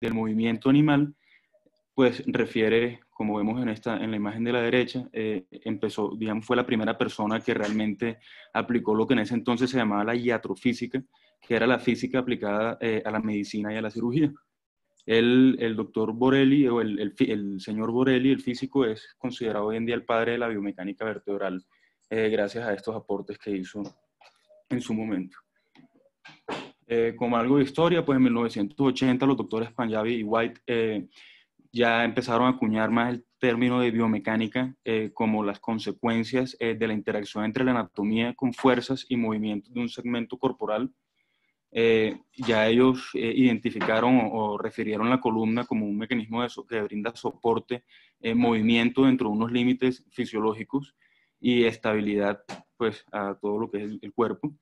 del movimiento animal, pues refiere, como vemos en, esta, en la imagen de la derecha, eh, empezó, digamos, fue la primera persona que realmente aplicó lo que en ese entonces se llamaba la iatrofísica, que era la física aplicada eh, a la medicina y a la cirugía. El, doctor Borelli, o el, señor Borelli, el físico, es considerado hoy en día el padre de la biomecánica vertebral, eh, gracias a estos aportes que hizo en su momento. Eh, como algo de historia, pues en 1980 los doctores Panjabi y White eh, ya empezaron a acuñar más el término de biomecánica eh, como las consecuencias de la interacción entre la anatomía con fuerzas y movimientos de un segmento corporal. ya ellos identificaron o, refirieron la columna como un mecanismo que brinda soporte, movimiento dentro de unos límites fisiológicos y estabilidad pues, a todo lo que es el cuerpo.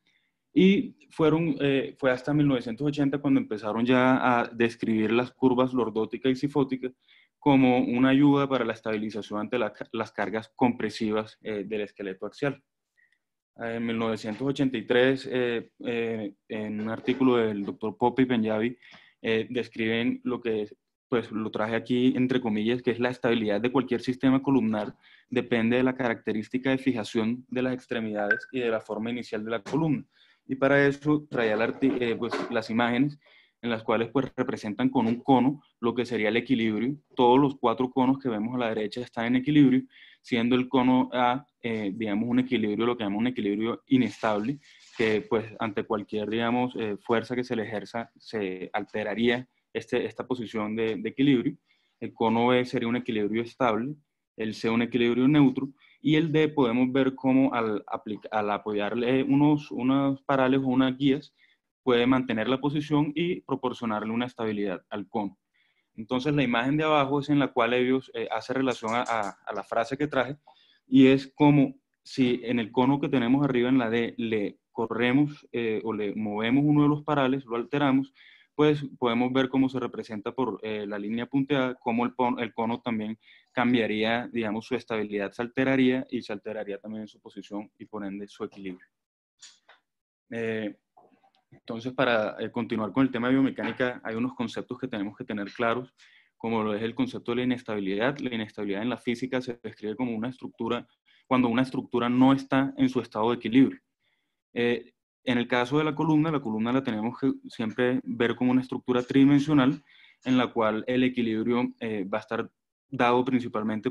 Y fueron, eh, fue hasta 1980 cuando empezaron ya a describir las curvas lordótica y sifótica como una ayuda para la estabilización ante las cargas compresivas eh, del esqueleto axial. Eh, en 1983, en un artículo del doctor Poppy Benjavi, describen lo que pues lo traje aquí entre comillas, que es la estabilidad de cualquier sistema columnar depende de la característica de fijación de las extremidades y de la forma inicial de la columna y para eso traía eh, pues, las imágenes en las cuales pues representan con un cono lo que sería el equilibrio. Todos los cuatro conos que vemos a la derecha están en equilibrio, siendo el cono A, eh, digamos, un equilibrio, lo que llamamos un equilibrio inestable, que pues ante cualquier, digamos, eh, fuerza que se le ejerza, se alteraría este, esta posición de, de equilibrio. El cono B sería un equilibrio estable, el C un equilibrio neutro y el D podemos ver cómo al, al apoyarle unos, unos parales o unas guías puede mantener la posición y proporcionarle una estabilidad al cono. Entonces la imagen de abajo es en la cual ellos eh, hace relación a, la frase que traje y es como si en el cono que tenemos arriba en la D le corremos eh, o le movemos uno de los parales, lo alteramos, pues podemos ver cómo se representa por eh, la línea punteada, cómo el, el, cono también cambiaría, digamos, su estabilidad se alteraría y se alteraría también su posición y por ende su equilibrio. Eh, entonces, para eh, continuar con el tema de biomecánica, hay unos conceptos que tenemos que tener claros, como lo es el concepto de la inestabilidad. La inestabilidad en la física se describe como una estructura, cuando una estructura no está en su estado de equilibrio. En el caso de la columna, la columna la tenemos que siempre ver como una estructura tridimensional en la cual el equilibrio eh, va a estar dado principalmente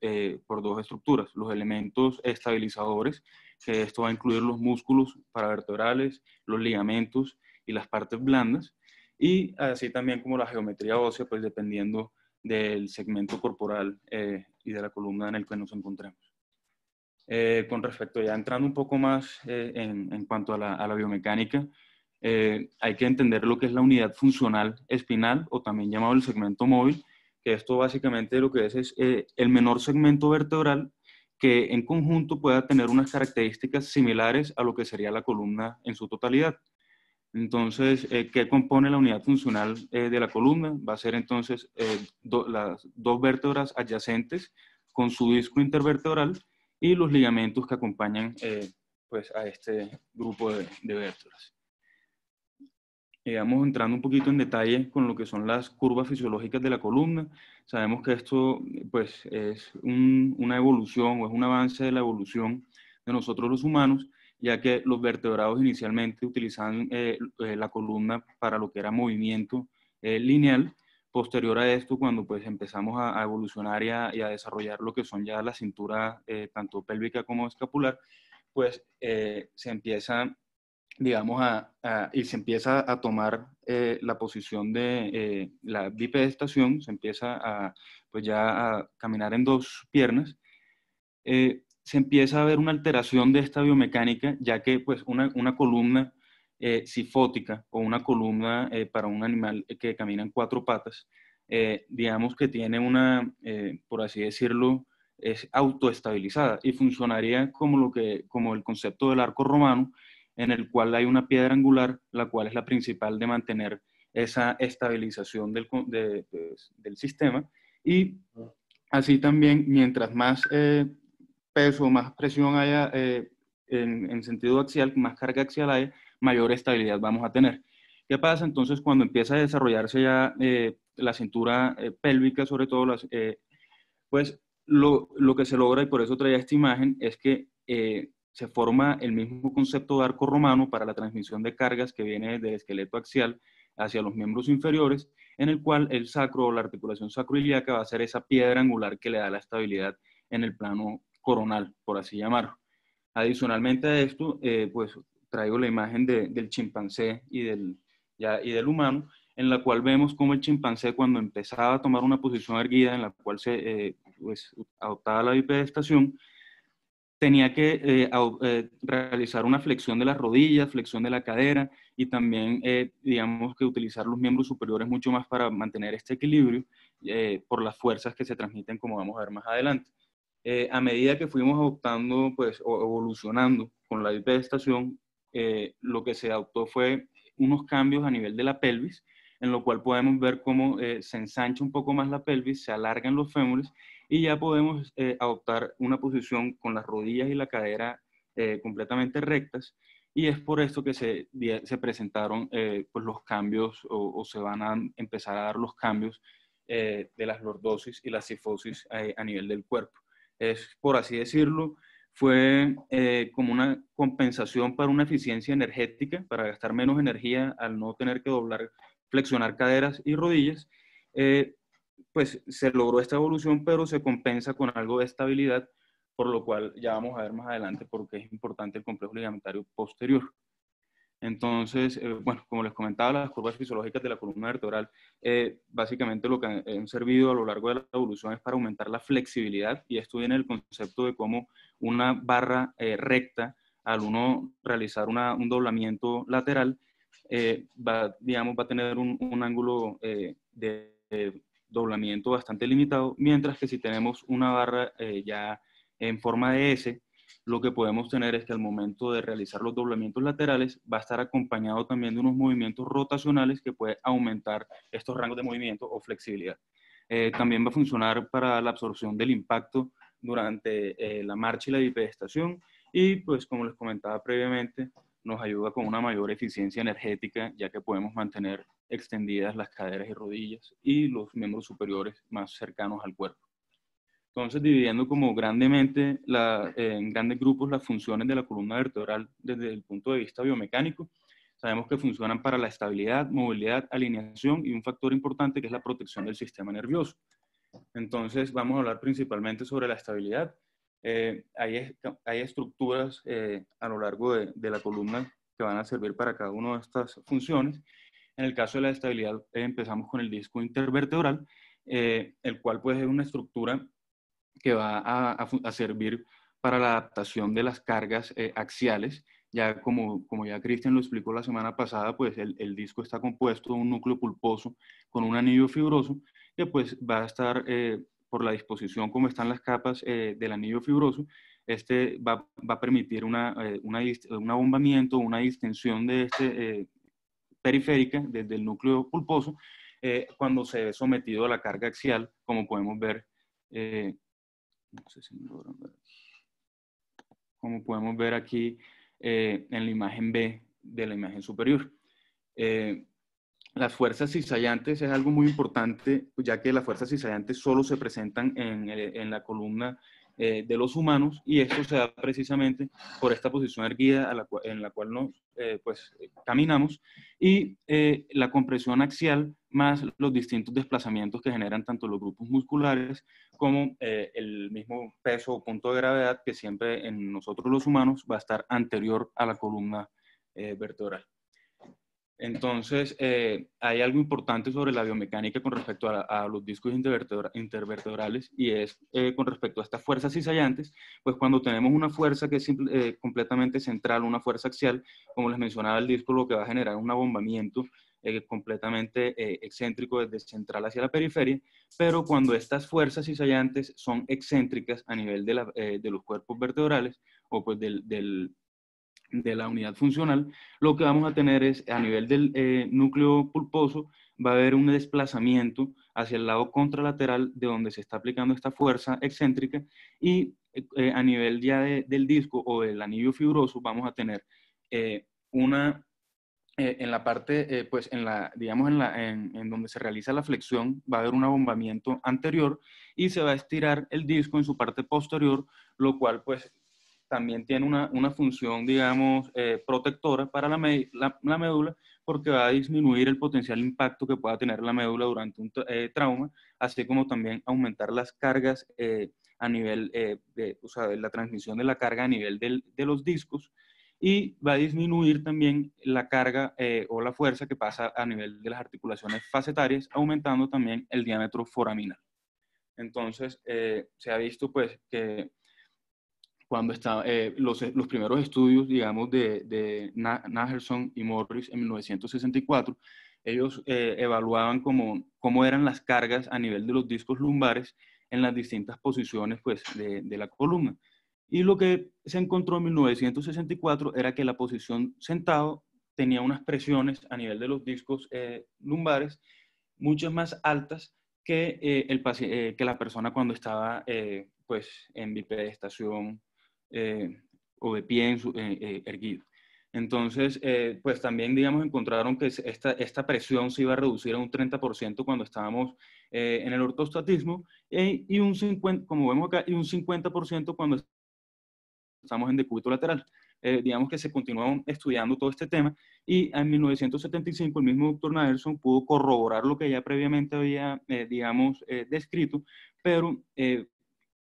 eh, por, dos estructuras, los elementos estabilizadores, que esto va a incluir los músculos paravertebrales, los ligamentos y las partes blandas, y así también como la geometría ósea, pues dependiendo del segmento corporal eh, y de la columna en el que nos encontremos. Eh, con respecto ya entrando un poco más eh, en, cuanto a la, biomecánica, eh, hay que entender lo que es la unidad funcional espinal o también llamado el segmento móvil, que esto básicamente lo que es es el menor segmento vertebral que en conjunto pueda tener unas características similares a lo que sería la columna en su totalidad. Entonces, ¿qué compone la unidad funcional de la columna? Va a ser entonces las dos vértebras adyacentes con su disco intervertebral y los ligamentos que acompañan eh, pues a este grupo de, de vértebras. Eh, vamos entrando un poquito en detalle con lo que son las curvas fisiológicas de la columna. Sabemos que esto pues, es una evolución o es un avance de la evolución de nosotros los humanos, ya que los vertebrados inicialmente utilizaban eh, la columna para lo que era movimiento lineal posterior a esto, cuando pues empezamos a, evolucionar y a, desarrollar lo que son ya la cintura, eh, tanto pélvica como escapular, pues eh, se empieza, digamos, a, y se empieza a tomar eh, la posición de la bipedestación, se empieza a, pues ya a caminar en dos piernas, se empieza a ver una alteración de esta biomecánica, ya que pues una columna eh, sifótica o una columna eh, para un animal que camina en cuatro patas, eh, digamos que tiene una, eh, por así decirlo, es autoestabilizada y funcionaría como, lo que, como el concepto del arco romano, en el cual hay una piedra angular, la cual es la principal de mantener esa estabilización del, pues, del sistema. Y así también, mientras más peso, más presión haya en, en sentido axial, más carga axial haya, mayor estabilidad vamos a tener. ¿Qué pasa entonces cuando empieza a desarrollarse ya eh, la cintura eh, pélvica, sobre todo? Las, eh, pues lo, que se logra, y por eso traía esta imagen, es que se forma el mismo concepto de arco romano para la transmisión de cargas que viene del esqueleto axial hacia los miembros inferiores, en el cual el sacro o la articulación sacroiliaca va a ser esa piedra angular que le da la estabilidad en el plano coronal, por así llamarlo. Adicionalmente a esto, pues traigo la imagen del chimpancé y del, ya, y del humano, en la cual vemos cómo el chimpancé cuando empezaba a tomar una posición erguida en la cual se eh, pues, adoptaba la bipedestación, tenía que eh, eh, realizar una flexión de las rodillas, flexión de la cadera y también, digamos, que utilizar los miembros superiores mucho más para mantener este equilibrio por las fuerzas que se transmiten, como vamos a ver más adelante. a medida que fuimos adoptando, pues, o evolucionando con la bipedestación, eh, lo que se adoptó fue unos cambios a nivel de la pelvis, en lo cual podemos ver cómo eh, se ensancha un poco más la pelvis, se alargan los fémures y ya podemos eh, adoptar una posición con las rodillas y la cadera completamente rectas. Y es por esto que se, presentaron pues los cambios o, se van a empezar a dar los cambios de las lordosis y la cifosis a nivel del cuerpo. Es, por así decirlo, fue eh, como una compensación para una eficiencia energética, para gastar menos energía al no tener que doblar, flexionar caderas y rodillas. Eh, pues se logró esta evolución, pero se compensa con algo de estabilidad, por lo cual ya vamos a ver más adelante por qué es importante el complejo ligamentario posterior. Entonces, eh, bueno, como les comentaba, las curvas fisiológicas de la columna vertebral, eh, básicamente lo que han, servido a lo largo de la evolución es para aumentar la flexibilidad y esto viene el concepto de cómo una barra eh, recta, al uno realizar un doblamiento lateral, va, a tener un, ángulo de, doblamiento bastante limitado, mientras que si tenemos una barra ya en forma de S, lo que podemos tener es que al momento de realizar los doblamientos laterales va a estar acompañado también de unos movimientos rotacionales que puede aumentar estos rangos de movimiento o flexibilidad. Eh, también va a funcionar para la absorción del impacto durante eh, la marcha y la bipedestación y pues como les comentaba previamente nos ayuda con una mayor eficiencia energética ya que podemos mantener extendidas las caderas y rodillas y los miembros superiores más cercanos al cuerpo. Entonces, dividiendo como grandemente la, eh, en grandes grupos las funciones de la columna vertebral desde el punto de vista biomecánico, sabemos que funcionan para la estabilidad, movilidad, alineación y un factor importante que es la protección del sistema nervioso. Entonces, vamos a hablar principalmente sobre la estabilidad. Eh, hay, estructuras eh, a lo largo de, la columna que van a servir para cada una de estas funciones. En el caso de la estabilidad, empezamos con el disco intervertebral, el cual puede ser una estructura que va a, servir para la adaptación de las cargas eh, axiales. Ya como, como ya Cristian lo explicó la semana pasada, pues el, disco está compuesto de un núcleo pulposo con un anillo fibroso que pues va a estar eh, por la disposición como están las capas eh, del anillo fibroso, este va, va a permitir una, una, un abombamiento, una distensión de este periférica desde el núcleo pulposo cuando se ve sometido a la carga axial, como podemos ver eh, como podemos ver aquí eh, en la imagen B de la imagen superior. Eh, las fuerzas cisallantes es algo muy importante, ya que las fuerzas cisallantes solo se presentan en, eh, en la columna eh, de los humanos y esto se da precisamente por esta posición erguida en la cual nos eh, pues, eh, caminamos y la compresión axial más los distintos desplazamientos que generan tanto los grupos musculares como el mismo peso o punto de gravedad que siempre en nosotros los humanos va a estar anterior a la columna vertebral. Entonces, eh, hay algo importante sobre la biomecánica con respecto a, los discos intervertebrales y es eh, con respecto a estas fuerzas cisallantes, pues cuando tenemos una fuerza que es eh, completamente central, una fuerza axial, como les mencionaba, el disco lo que va a generar un abombamiento completamente excéntrico desde central hacia la periferia, pero cuando estas fuerzas cisallantes son excéntricas a nivel de, los cuerpos vertebrales o pues del de la unidad funcional, lo que vamos a tener es a nivel del eh, núcleo pulposo va a haber un desplazamiento hacia el lado contralateral de donde se está aplicando esta fuerza excéntrica y eh, a nivel ya del disco o del anillo fibroso vamos a tener eh, una en la parte pues en la digamos en la en donde se realiza la flexión va a haber un abombamiento anterior y se va a estirar el disco en su parte posterior lo cual pues también tiene una, una función, digamos, eh, protectora para la, la, médula porque va a disminuir el potencial impacto que pueda tener la médula durante un eh, trauma, así como también aumentar las cargas eh, a nivel, de, o sea, la transmisión de la carga a nivel del, de los discos y va a disminuir también la carga o la fuerza que pasa a nivel de las articulaciones facetarias, aumentando también el diámetro foraminal. Entonces, se ha visto pues que cuando estaban eh, los, eh, los, primeros estudios, digamos, de, de Naherson y Morris en 1964, ellos eh, evaluaban cómo, cómo, eran las cargas a nivel de los discos lumbares en las distintas posiciones pues, de, de la columna. Y lo que se encontró en 1964 era que la posición sentado tenía unas presiones a nivel de los discos lumbares muchas más altas que, el, que la persona cuando estaba pues, en bipedestación eh, o de pie en su, eh, eh, erguido. Entonces, pues también, digamos, encontraron que esta, esta presión se iba a reducir a un 30% cuando estábamos en el ortostatismo y, un 50, como vemos acá, y un 50% cuando estamos en decúbito lateral. digamos que se continuó estudiando todo este tema y en 1975 el mismo doctor Naderson pudo corroborar lo que ya previamente había, digamos, descrito, pero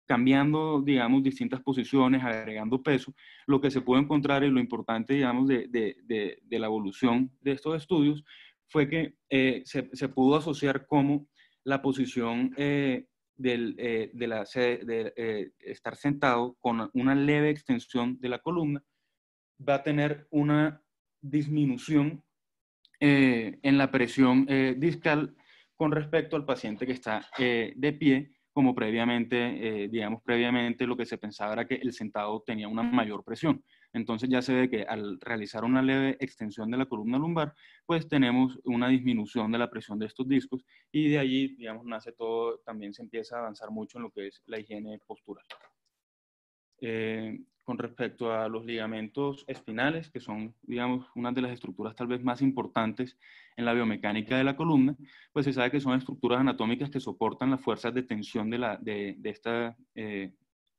cambiando, digamos, distintas posiciones, agregando peso, lo que se pudo encontrar y lo importante, digamos, de, de, de, la evolución de estos estudios fue que eh, se, se, pudo asociar como la posición eh, del, eh, de, la, de estar sentado con una leve extensión de la columna va a tener una disminución en la presión discal con respecto al paciente que está de pie como previamente, eh, digamos, previamente lo que se pensaba era que el sentado tenía una mayor presión. Entonces ya se ve que al realizar una leve extensión de la columna lumbar, pues tenemos una disminución de la presión de estos discos y de allí, digamos, nace todo, también se empieza a avanzar mucho en lo que es la higiene postural. Eh, con respecto a los ligamentos espinales, que son, digamos, una de las estructuras tal vez más importantes en la biomecánica de la columna, pues se sabe que son estructuras anatómicas que soportan las fuerzas de tensión de, eh,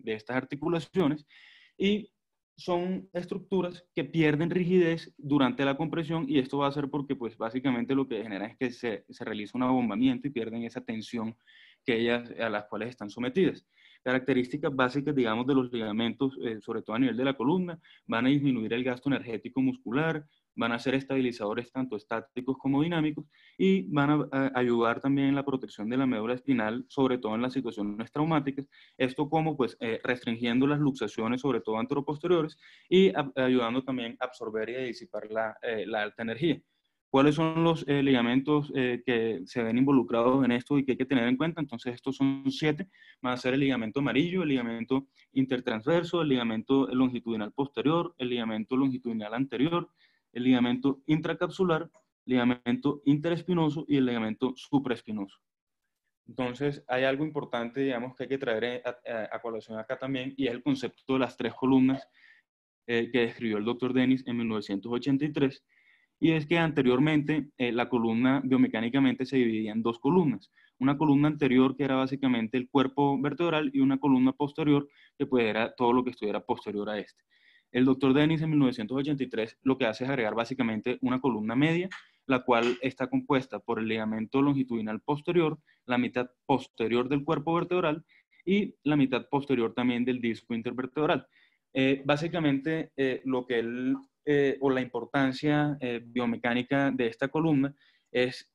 estas articulaciones y son estructuras que pierden rigidez durante la compresión y esto va a ser porque pues básicamente lo que genera es que se, se realiza un abombamiento y pierden esa tensión a las cuales están sometidas. Características básicas, digamos, de los ligamentos, eh, sobre todo a nivel de la columna, van a disminuir el gasto energético muscular, van a ser estabilizadores tanto estáticos como dinámicos y van a, ayudar también en la protección de la médula espinal, sobre todo en las situaciones traumáticas. Esto como pues eh, restringiendo las luxaciones, sobre todo anteroposteriores, y ayudando también a absorber y a disipar la eh, alta energía cuáles son los eh, ligamentos eh, que se ven involucrados en esto y que hay que tener en cuenta. Entonces, estos son siete, van a ser el ligamento amarillo, el ligamento intertransverso, el ligamento longitudinal posterior, el ligamento longitudinal anterior, el ligamento intracapsular, ligamento interespinoso y el ligamento supraespinoso. Entonces, hay algo importante, digamos, que hay que traer eh, a, colación acá también, y es el concepto de las tres columnas que describió el doctor Denis en 1983, y es que anteriormente eh, la columna biomecánicamente se dividía en dos columnas. Una columna anterior que era básicamente el cuerpo vertebral y una columna posterior que pues era todo lo que estuviera posterior a este. El doctor Denis en 1983 lo que hace es agregar básicamente una columna media, la cual está compuesta por el ligamento longitudinal posterior, la mitad posterior del cuerpo vertebral y la mitad posterior también del disco intervertebral. Eh, básicamente eh, lo que él eh, o la importancia eh, biomecánica de esta columna es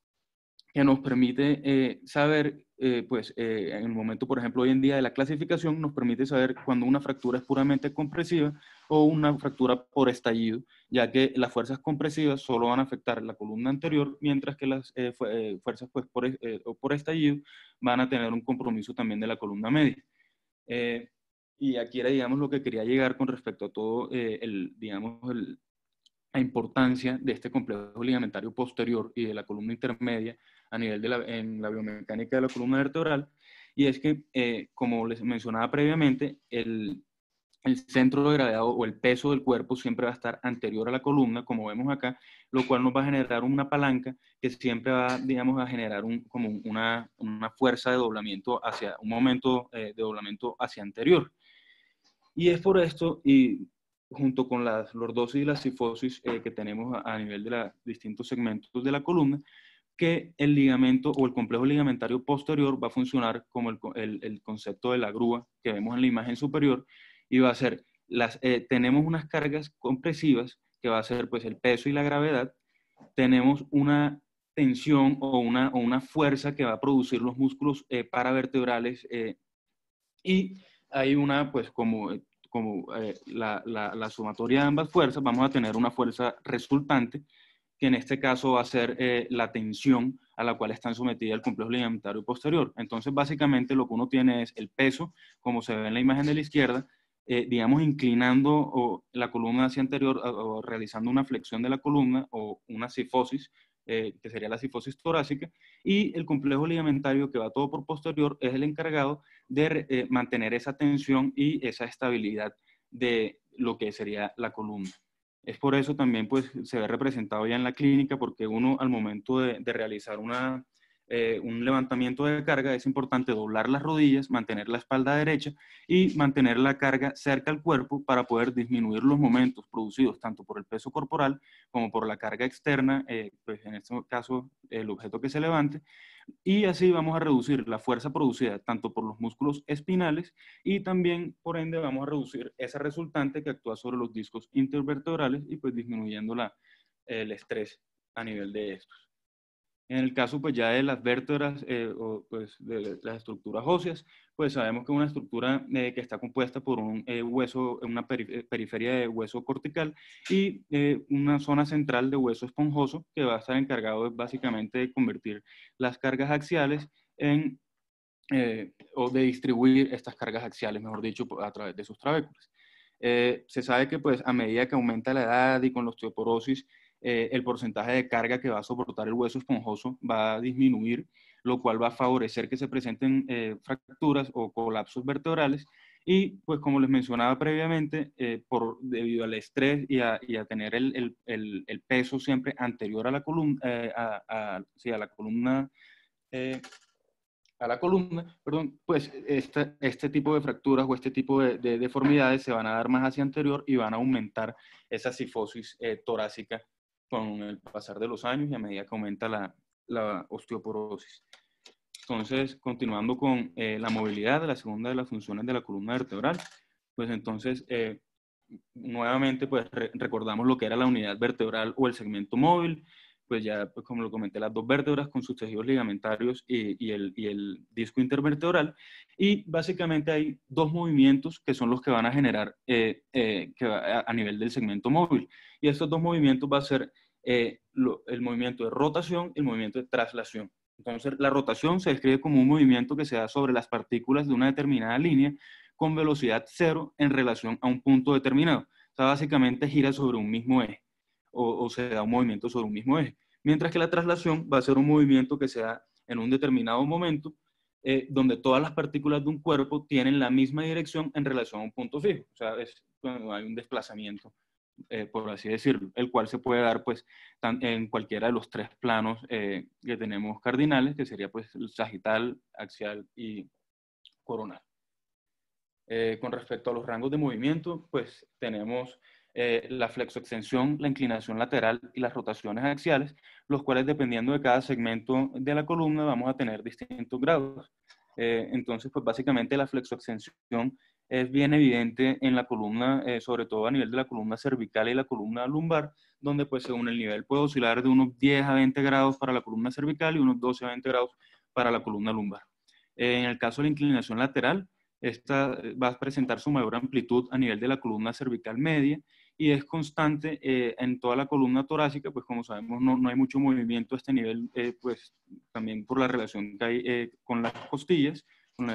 que nos permite eh, saber, pues en el momento, por ejemplo, hoy en día de la clasificación, nos permite saber cuando una fractura es puramente compresiva o una fractura por estallido, ya que las fuerzas compresivas solo van a afectar la columna anterior, mientras que las fuerzas pues, por, por, estallido van a tener un compromiso también de la columna media y aquí era, digamos, lo que quería llegar con respecto a todo el, digamos, el, la importancia de este complejo ligamentario posterior y de la columna intermedia a nivel de la, en la biomecánica de la columna vertebral. Y es que, eh, como les mencionaba previamente, el, centro de gravedad o el peso del cuerpo siempre va a estar anterior a la columna, como vemos acá, lo cual nos va a generar una palanca que siempre va, digamos, a generar como una, fuerza de doblamiento hacia, un momento eh, de doblamiento hacia anterior. Y es por esto, y junto con las lordosis y la sifosis eh, que tenemos a, nivel de los distintos segmentos de la columna, que el ligamento o el complejo ligamentario posterior va a funcionar como el, concepto de la grúa que vemos en la imagen superior y va a ser, las, eh, tenemos unas cargas compresivas que va a ser pues el peso y la gravedad, tenemos una tensión o una, una fuerza que va a producir los músculos eh, paravertebrales y hay una, pues como como eh, la, sumatoria de ambas fuerzas, vamos a tener una fuerza resultante, que en este caso va a ser eh, la tensión a la cual están sometidas el complejo ligamentario posterior. Entonces, básicamente lo que uno tiene es el peso, como se ve en la imagen de la izquierda, eh, digamos, inclinando o la columna hacia anterior o realizando una flexión de la columna o una cifosis, eh, que sería la cifosis torácica, y el complejo ligamentario, que va todo por posterior, es el encargado de eh, mantener esa tensión y esa estabilidad de lo que sería la columna. Es por eso también pues, se ve representado ya en la clínica, porque uno al momento de realizar una, eh, un levantamiento de carga, es importante doblar las rodillas, mantener la espalda derecha y mantener la carga cerca al cuerpo para poder disminuir los momentos producidos tanto por el peso corporal como por la carga externa, eh, pues en este caso el objeto que se levante. Y así vamos a reducir la fuerza producida tanto por los músculos espinales y también, por ende, vamos a reducir esa resultante que actúa sobre los discos intervertebrales y pues disminuyendo la, el estrés a nivel de estos. En el caso pues, ya de las vértebras eh, o pues, de las estructuras óseas, pues sabemos que es una estructura eh, que está compuesta por un eh, hueso, una periferia de hueso cortical y una zona central de hueso esponjoso que va a estar encargado básicamente de convertir las cargas axiales en, o de distribuir estas cargas axiales, mejor dicho, a través de sus trabéculas. se sabe que pues, a medida que aumenta la edad y con la osteoporosis, eh, el porcentaje de carga que va a soportar el hueso esponjoso va a disminuir, lo cual va a favorecer que se presenten eh, fracturas o colapsos vertebrales. Y pues como les mencionaba previamente, eh, por, debido al estrés y a, tener el, el, el, peso siempre anterior a la columna, a, a, sí, a, la columna, a la columna, perdón, pues este, este tipo de fracturas o este tipo de, deformidades se van a dar más hacia anterior y van a aumentar esa sifosis torácica con el pasar de los años y a medida que aumenta la, osteoporosis. Entonces, continuando con eh, la movilidad de la segunda de las funciones de la columna vertebral, pues entonces eh, nuevamente pues recordamos lo que era la unidad vertebral o el segmento móvil, pues ya pues, como lo comenté, las dos vértebras con sus tejidos ligamentarios y, el, disco intervertebral. Y básicamente hay dos movimientos que son los que van a generar eh, a, nivel del segmento móvil. Y estos dos movimientos van a ser eh, el movimiento de rotación y el movimiento de traslación. Entonces, la rotación se describe como un movimiento que se da sobre las partículas de una determinada línea con velocidad cero en relación a un punto determinado. O sea, básicamente gira sobre un mismo eje o, se da un movimiento sobre un mismo eje. Mientras que la traslación va a ser un movimiento que se da en un determinado momento eh, donde todas las partículas de un cuerpo tienen la misma dirección en relación a un punto fijo. O sea, es cuando hay un desplazamiento eh, por así decirlo, el cual se puede dar pues en cualquiera de los tres planos eh, que tenemos cardinales, que sería pues sagital, axial y coronal. Eh, con respecto a los rangos de movimiento, pues tenemos la flexoextensión, la inclinación lateral y las rotaciones axiales, los cuales dependiendo de cada segmento de la columna vamos a tener distintos grados. entonces, pues básicamente la flexoextensión es bien evidente en la columna, eh, sobre todo a nivel de la columna cervical y la columna lumbar, donde pues según el nivel puede oscilar de unos 10 a 20 grados para la columna cervical y unos 12 a 20 grados para la columna lumbar. en el caso de la inclinación lateral, esta eh, va a presentar su mayor amplitud a nivel de la columna cervical media y es constante eh, en toda la columna torácica, pues como sabemos no, no hay mucho movimiento a este nivel, pues también por la relación que hay con las costillas, con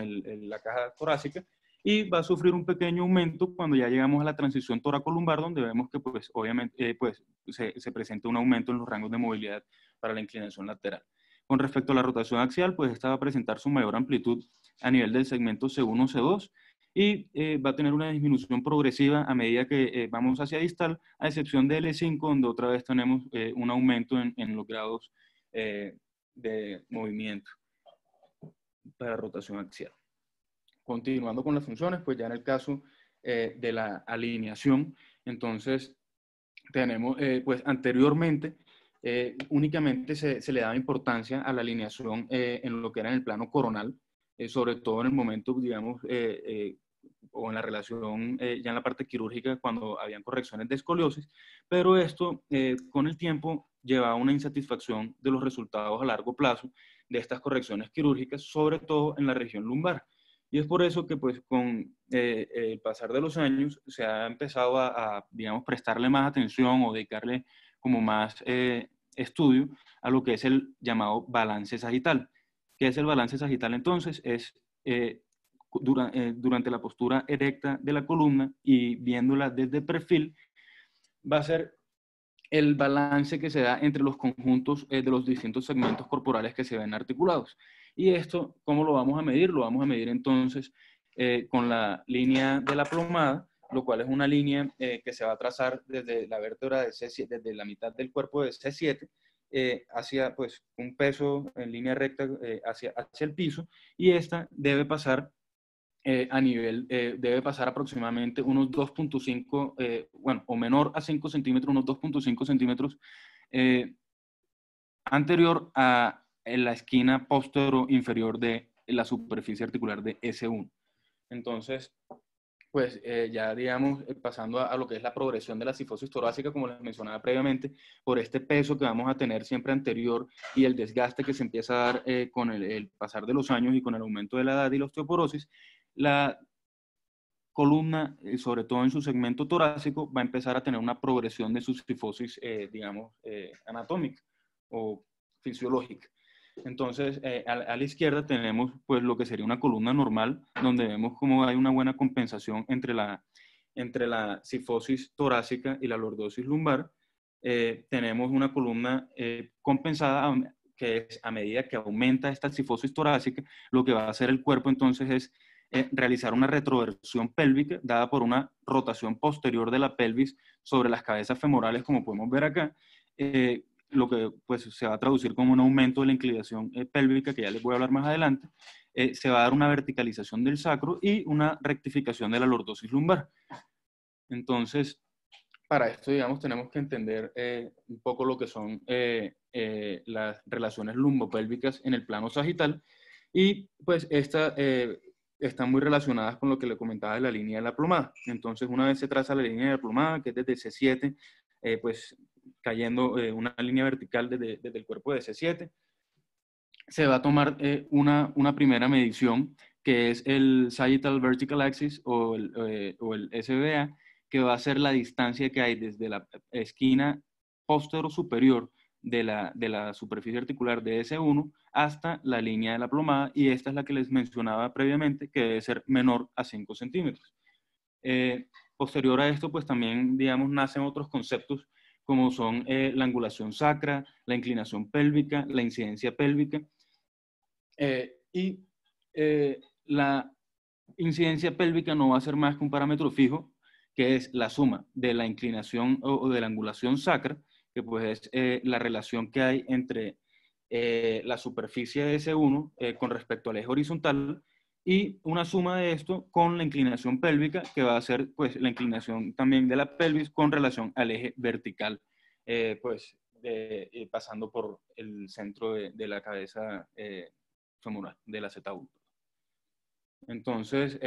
la caja torácica, y va a sufrir un pequeño aumento cuando ya llegamos a la transición toracolumbar, donde vemos que pues obviamente eh, pues, se, presenta un aumento en los rangos de movilidad para la inclinación lateral. Con respecto a la rotación axial, pues esta va a presentar su mayor amplitud a nivel del segmento C1, C2 y eh, va a tener una disminución progresiva a medida que eh, vamos hacia distal, a excepción de L5, donde otra vez tenemos un aumento en, en los grados de movimiento para rotación axial. Continuando con las funciones, pues ya en el caso eh, de la alineación, entonces tenemos, eh, pues anteriormente eh, únicamente se, se, le daba importancia a la alineación en lo que era en el plano coronal, sobre todo en el momento, digamos, o en la relación ya en la parte quirúrgica cuando habían correcciones de escoliosis, pero esto con el tiempo llevaba a una insatisfacción de los resultados a largo plazo de estas correcciones quirúrgicas, sobre todo en la región lumbar. Y es por eso que pues con eh, eh, el pasar de los años se ha empezado a, digamos, prestarle más atención o dedicarle como más eh, estudio a lo que es el llamado balance sagital. ¿Qué es el balance sagital entonces? Es durante la postura erecta de la columna y viéndola desde perfil, va a ser el balance que se da entre los conjuntos de los distintos segmentos corporales que se ven articulados. Y esto, ¿cómo lo vamos a medir? Lo vamos a medir entonces eh, con la línea de la plomada, lo cual es una línea eh, que se va a trazar desde la vértebra de C7, desde la mitad del cuerpo de C7 eh, hacia pues, un peso en línea recta hacia, hacia el piso y esta debe pasar a nivel, debe pasar aproximadamente unos 2.5, bueno, o menor a 5 centímetros, unos 2.5 centímetros anterior a, en la esquina póstero inferior de la superficie articular de S1. Entonces, pues eh, ya digamos, eh, pasando a, lo que es la progresión de la cifosis torácica, como les mencionaba previamente, por este peso que vamos a tener siempre anterior y el desgaste que se empieza a dar eh, con el, pasar de los años y con el aumento de la edad y la osteoporosis, la columna, sobre todo en su segmento torácico, va a empezar a tener una progresión de su cifosis, digamos, anatómica o fisiológica. Entonces, eh, a, la izquierda tenemos pues lo que sería una columna normal, donde vemos cómo hay una buena compensación entre la, entre la sifosis torácica y la lordosis lumbar. Eh, tenemos una columna eh, compensada que es a medida que aumenta esta sifosis torácica, lo que va a hacer el cuerpo entonces es realizar una retroversión pélvica dada por una rotación posterior de la pelvis sobre las cabezas femorales, como podemos ver acá, eh, lo que pues, se va a traducir como un aumento de la inclinación eh, pélvica, que ya les voy a hablar más adelante, eh, se va a dar una verticalización del sacro y una rectificación de la lordosis lumbar. Entonces, para esto, digamos, tenemos que entender eh, un poco lo que son las relaciones lumbopélvicas en el plano sagital y pues estas están muy relacionadas con lo que le comentaba de la línea de la plomada. Entonces, una vez se traza la línea de la plomada, que es desde C7, pues cayendo eh, una línea vertical desde, el cuerpo de C7. Se va a tomar eh, una, primera medición que es el Sagittal Vertical Axis o el, eh, SBA, que va a ser la distancia que hay desde la esquina postero superior de la, superficie articular de S1 hasta la línea de la plomada, y esta es la que les mencionaba previamente, que debe ser menor a 5 centímetros. posterior a esto, pues también, digamos, nacen otros conceptos como son eh, la angulación sacra, la inclinación pélvica, la incidencia pélvica. Eh, y eh, la incidencia pélvica no va a ser más que un parámetro fijo, que es la suma de la inclinación o, de la angulación sacra, que pues es la relación que hay entre la superficie de S1 con respecto al eje horizontal y una suma de esto con la inclinación pélvica, que va a ser pues, la inclinación también de la pelvis con relación al eje vertical, eh, pues eh, pasando por el centro de, la cabeza eh, de la Z1. Entonces,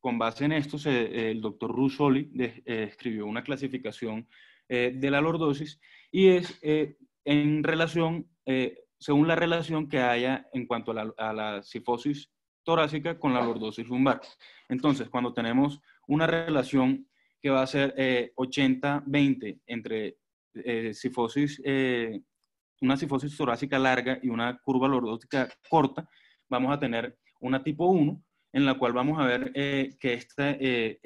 con base en esto, el doctor Rusoli escribió una clasificación de la lordosis y es en relación, según la relación que haya en cuanto a la, a la sifosis torácica con la lordosis lumbar. Entonces, cuando tenemos una relación que va a ser 80-20 eh, entre sifosis, eh, eh, una sifosis torácica larga y una curva lordótica corta, vamos a tener una tipo 1, en la cual vamos a ver que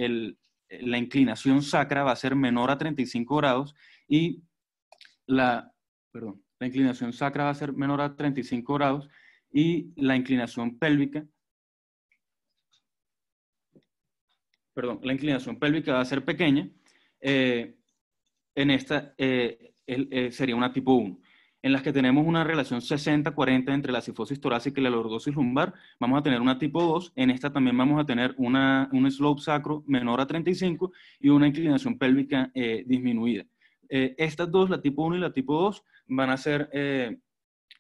la inclinación sacra va a ser menor a 35 grados y la, la inclinación sacra va a ser menor a 35 grados y la inclinación pélvica perdón, la inclinación pélvica va a ser pequeña, eh, en esta eh, eh, sería una tipo 1. En las que tenemos una relación 60-40 entre la cifosis torácica y la lordosis lumbar, vamos a tener una tipo 2. En esta también vamos a tener un slope sacro menor a 35 y una inclinación pélvica disminuida. estas dos, la tipo 1 y la tipo 2, van a ser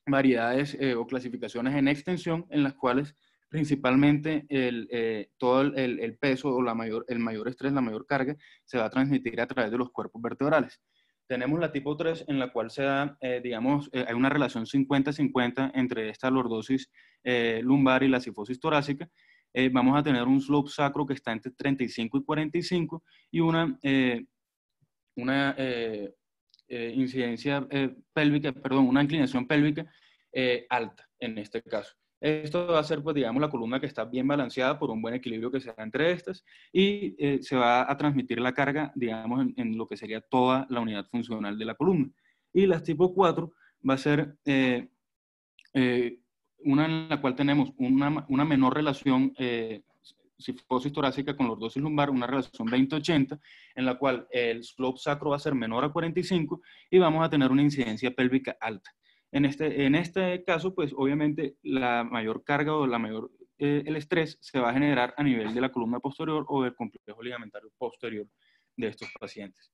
variedades o clasificaciones en extensión en las cuales principalmente eh, todo el, peso o la mayor, el mayor estrés, la mayor carga, se va a transmitir a través de los cuerpos vertebrales. Tenemos la tipo 3 en la cual se da, eh, digamos, eh, hay una relación 50-50 entre esta lordosis lumbar y la cifosis torácica. vamos a tener un slope sacro que está entre 35 y 45 y una, una incidencia pélvica, perdón, una inclinación pélvica alta en este caso. Esto va a ser, pues, digamos, la columna que está bien balanceada por un buen equilibrio que se da entre estas y eh, se va a transmitir la carga, digamos, en, lo que sería toda la unidad funcional de la columna. Y las tipo 4 va a ser eh, eh, una en la cual tenemos una, menor relación sifosis torácica con los dosis lumbar, una relación 20-80, en la cual el slope sacro va a ser menor a 45 y vamos a tener una incidencia pélvica alta. En este, en este caso, pues obviamente la mayor carga o la mayor, eh, el estrés se va a generar a nivel de la columna posterior o del complejo ligamentario posterior de estos pacientes.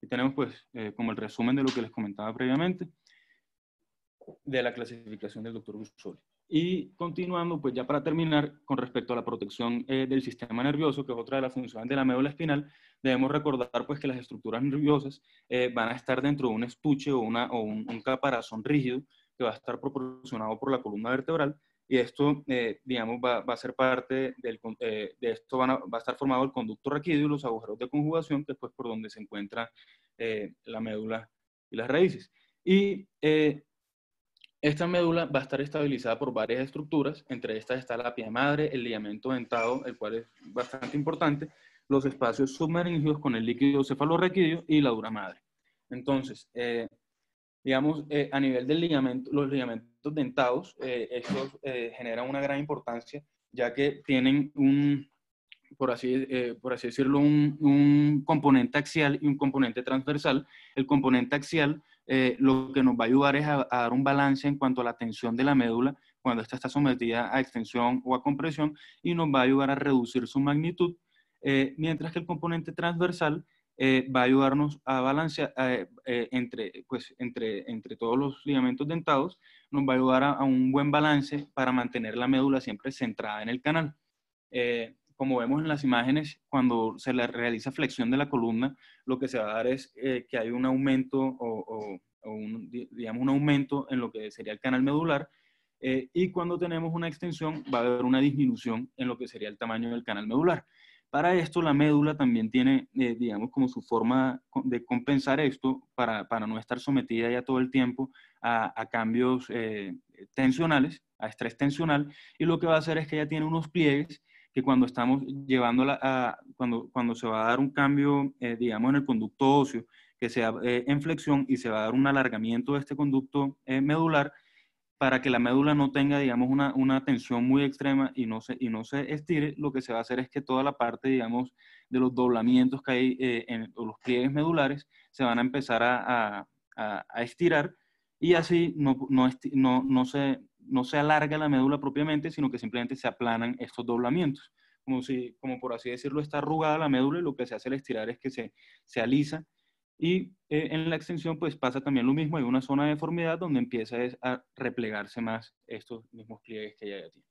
Y tenemos pues eh, como el resumen de lo que les comentaba previamente de la clasificación del doctor Busoli y continuando, pues ya para terminar, con respecto a la protección eh, del sistema nervioso, que es otra de las funciones de la médula espinal, debemos recordar pues que las estructuras nerviosas eh, van a estar dentro de un estuche o, una, o un, caparazón rígido que va a estar proporcionado por la columna vertebral y esto, eh, digamos, va, va, a ser parte del, de esto va a estar formado el conducto raquídeo y los agujeros de conjugación, que pues, por donde se encuentra la médula y las raíces. Y esta médula va a estar estabilizada por varias estructuras, entre estas está la pie madre, el ligamento dentado, el cual es bastante importante, los espacios submergidos con el líquido cefalorraquídeo y la dura madre. Entonces, eh, digamos, eh, a nivel del ligamento, los ligamentos dentados, eh, estos generan una gran importancia, ya que tienen un, por así, por así decirlo, un componente axial y un componente transversal. El componente axial eh, lo que nos va a ayudar es a, dar un balance en cuanto a la tensión de la médula cuando ésta está sometida a extensión o a compresión y nos va a ayudar a reducir su magnitud, eh, mientras que el componente transversal eh, va a ayudarnos a balancear entre, pues, entre, entre todos los ligamentos dentados, nos va a ayudar a, un buen balance para mantener la médula siempre centrada en el canal como vemos en las imágenes, cuando se le realiza flexión de la columna, lo que se va a dar es eh, que hay un aumento o, digamos un aumento en lo que sería el canal medular eh, y cuando tenemos una extensión va a haber una disminución en lo que sería el tamaño del canal medular. Para esto la médula también tiene, eh, digamos, como su forma de compensar esto para, no estar sometida ya todo el tiempo a, a cambios tensionales, a estrés tensional, y lo que va a hacer es que ya tiene unos pliegues que cuando estamos llevándola a, cuando, cuando se va a dar un cambio, eh, digamos, en el conducto óseo, que sea eh, en flexión y se va a dar un alargamiento de este conducto eh, medular para que la médula no tenga, digamos, una, una, tensión muy extrema y no, se, y no se estire, lo que se va a hacer es que toda la parte, digamos, de los doblamientos que hay en los pliegues medulares se van a empezar a, a, a estirar y así no, se, alarga la médula propiamente, sino que simplemente se aplanan estos doblamientos. Como, si, por así decirlo, está arrugada la médula y lo que se hace al estirar es que se, se alisa. Y eh, en la extensión pues pasa también lo mismo, hay una zona de deformidad donde empieza a replegarse más estos mismos pliegues que ya, ya tiene.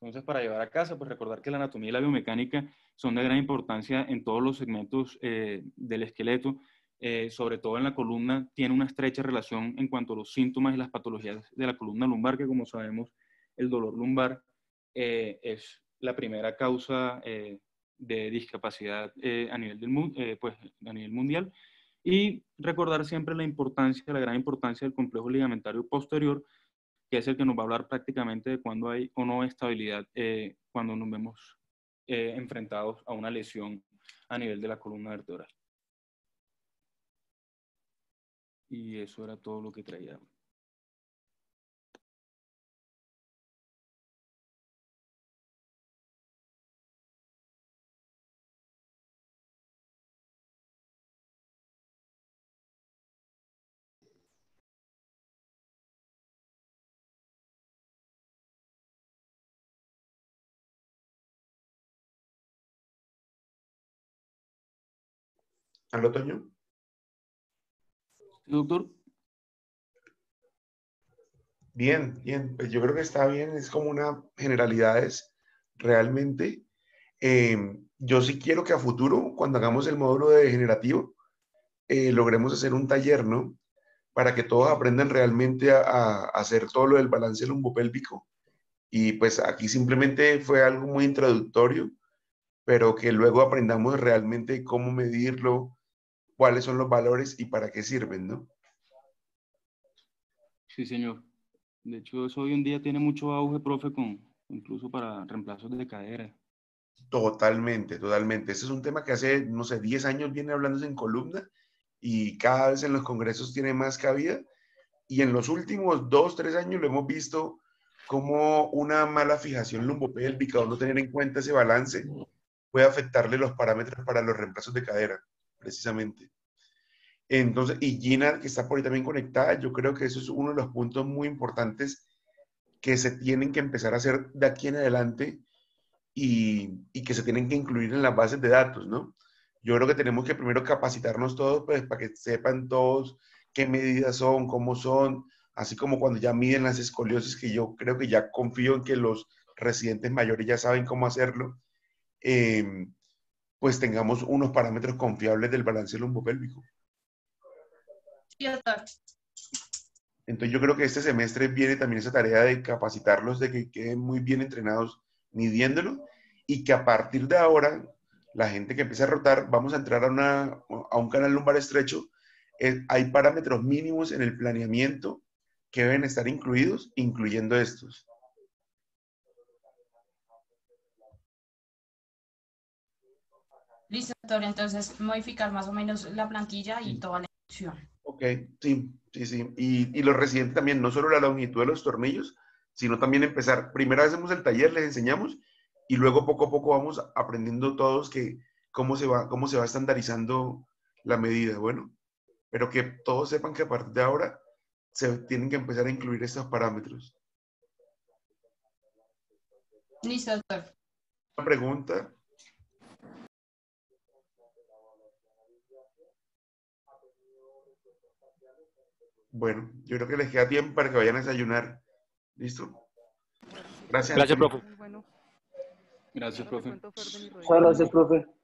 Entonces, para llevar a casa, pues recordar que la anatomía y la biomecánica son de gran importancia en todos los segmentos eh, del esqueleto, eh, sobre todo en la columna, tiene una estrecha relación en cuanto a los síntomas y las patologías de la columna lumbar, que como sabemos, el dolor lumbar eh, es la primera causa eh, de discapacidad a, nivel del, pues, a nivel mundial. Y recordar siempre la importancia, la gran importancia del complejo ligamentario posterior, que es el que nos va a hablar prácticamente de cuando hay o no estabilidad cuando nos vemos enfrentados a una lesión a nivel de la columna vertebral. y eso era todo lo que traía. ¿Al otoño? doctor? Bien, bien, pues yo creo que está bien, es como una generalidades realmente. Em, yo sí quiero que a futuro, cuando hagamos el módulo de generativo, eh, logremos hacer un taller, ¿no? Para que todos aprendan realmente a, a hacer todo lo del balance lumbopélvico. Y pues aquí simplemente fue algo muy introductorio, pero que luego aprendamos realmente cómo medirlo, cuáles son los valores y para qué sirven, ¿no? Sí, señor. De hecho, eso hoy en día tiene mucho auge, profe, con incluso para reemplazos de cadera. Totalmente, totalmente. Ese es un tema que hace, no sé, 10 años viene hablándose en columna y cada vez en los congresos tiene más cabida. Y en los últimos 2, 3 años lo hemos visto como una mala fijación lumbopélvica o no tener en cuenta ese balance puede afectarle los parámetros para los reemplazos de cadera, precisamente. Entonces, y Gina, que está por ahí también conectada, yo creo que eso es uno de los puntos muy importantes que se tienen que empezar a hacer de aquí en adelante y, que se tienen que incluir en las bases de datos, ¿no? Yo creo que tenemos que primero capacitarnos todos, pues, para que sepan todos qué medidas son, cómo son, así como cuando ya miden las escoliosis, que yo creo que ya confío en que los residentes mayores ya saben cómo hacerlo, eh, pues tengamos unos parámetros confiables del balance lumbopélvico. Entonces yo creo que este semestre viene también esa tarea de capacitarlos, de que queden muy bien entrenados midiéndolo y que a partir de ahora la gente que empiece a rotar, vamos a entrar a, una, un canal lumbar estrecho. Eh, hay parámetros mínimos en el planeamiento que deben estar incluidos, incluyendo estos. Listo, entonces modificar más o menos la plantilla y toda la instrucción. Ok, sí, sí, sí. Y, y los residentes también, no solo la longitud de los tornillos, sino también empezar. Primero hacemos el taller, les enseñamos y luego poco a poco vamos aprendiendo todos que cómo se va, cómo se va estandarizando la medida. Bueno, pero que todos sepan que a partir de ahora se tienen que empezar a incluir estos parámetros. Listo, Una pregunta Bueno, yo creo que les queda tiempo para que vayan a desayunar. ¿Listo? Gracias. Gracias, profe. gracias, profe. Muchas gracias, profe.